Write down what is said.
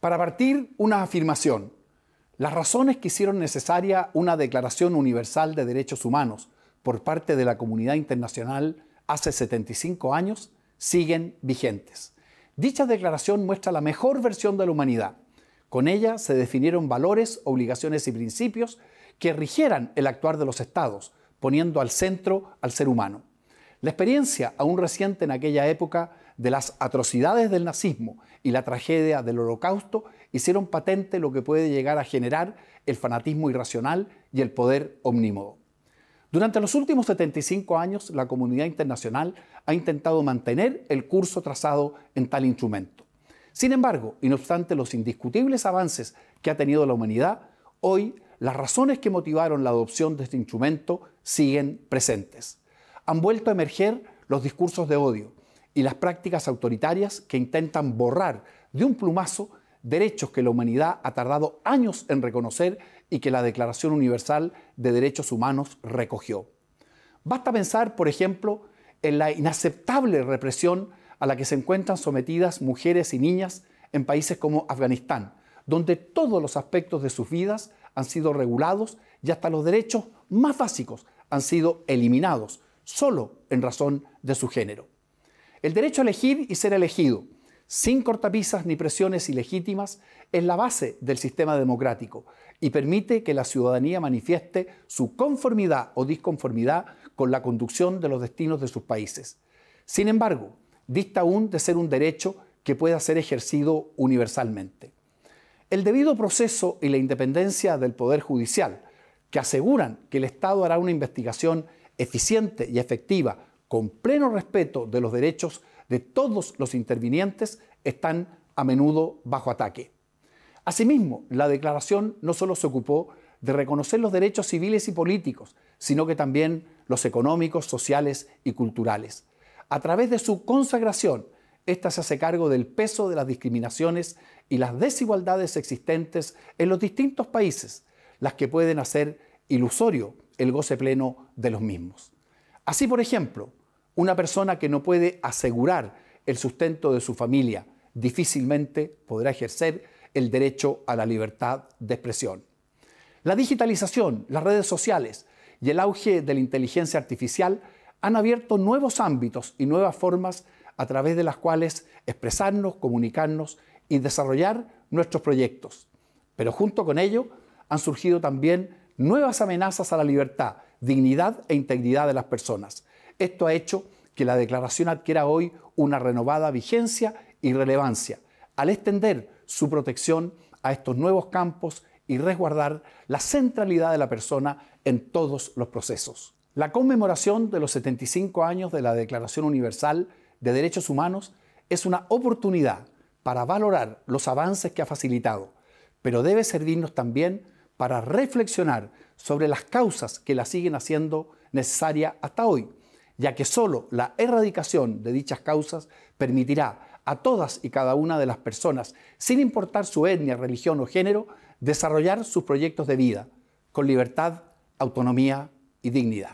Para partir, una afirmación. Las razones que hicieron necesaria una Declaración Universal de Derechos Humanos por parte de la comunidad internacional hace 75 años siguen vigentes. Dicha declaración muestra la mejor versión de la humanidad. Con ella se definieron valores, obligaciones y principios que rigieran el actuar de los estados, poniendo al centro al ser humano. La experiencia, aún reciente en aquella época, de las atrocidades del nazismo y la tragedia del holocausto hicieron patente lo que puede llegar a generar el fanatismo irracional y el poder omnímodo. Durante los últimos 75 años, la comunidad internacional ha intentado mantener el curso trazado en tal instrumento. Sin embargo, y no obstante los indiscutibles avances que ha tenido la humanidad, hoy las razones que motivaron la adopción de este instrumento siguen presentes. Han vuelto a emerger los discursos de odio, y las prácticas autoritarias que intentan borrar de un plumazo derechos que la humanidad ha tardado años en reconocer y que la Declaración Universal de Derechos Humanos recogió. Basta pensar, por ejemplo, en la inaceptable represión a la que se encuentran sometidas mujeres y niñas en países como Afganistán, donde todos los aspectos de sus vidas han sido regulados y hasta los derechos más básicos han sido eliminados, solo en razón de su género. El derecho a elegir y ser elegido, sin cortapisas ni presiones ilegítimas, es la base del sistema democrático y permite que la ciudadanía manifieste su conformidad o disconformidad con la conducción de los destinos de sus países. Sin embargo, dista aún de ser un derecho que pueda ser ejercido universalmente. El debido proceso y la independencia del Poder Judicial, que aseguran que el Estado hará una investigación eficiente y efectiva con pleno respeto de los derechos de todos los intervinientes, están a menudo bajo ataque. Asimismo, la declaración no solo se ocupó de reconocer los derechos civiles y políticos, sino que también los económicos, sociales y culturales. A través de su consagración, ésta se hace cargo del peso de las discriminaciones y las desigualdades existentes en los distintos países, las que pueden hacer ilusorio el goce pleno de los mismos. Así, por ejemplo, una persona que no puede asegurar el sustento de su familia difícilmente podrá ejercer el derecho a la libertad de expresión. La digitalización, las redes sociales y el auge de la inteligencia artificial han abierto nuevos ámbitos y nuevas formas a través de las cuales expresarnos, comunicarnos y desarrollar nuestros proyectos. Pero junto con ello han surgido también nuevas amenazas a la libertad, dignidad e integridad de las personas. Esto ha hecho que la declaración adquiera hoy una renovada vigencia y relevancia, al extender su protección a estos nuevos campos y resguardar la centralidad de la persona en todos los procesos. La conmemoración de los 75 años de la Declaración Universal de Derechos Humanos es una oportunidad para valorar los avances que ha facilitado, pero debe servirnos también para reflexionar sobre las causas que la siguen haciendo necesaria hasta hoy ya que solo la erradicación de dichas causas permitirá a todas y cada una de las personas, sin importar su etnia, religión o género, desarrollar sus proyectos de vida con libertad, autonomía y dignidad.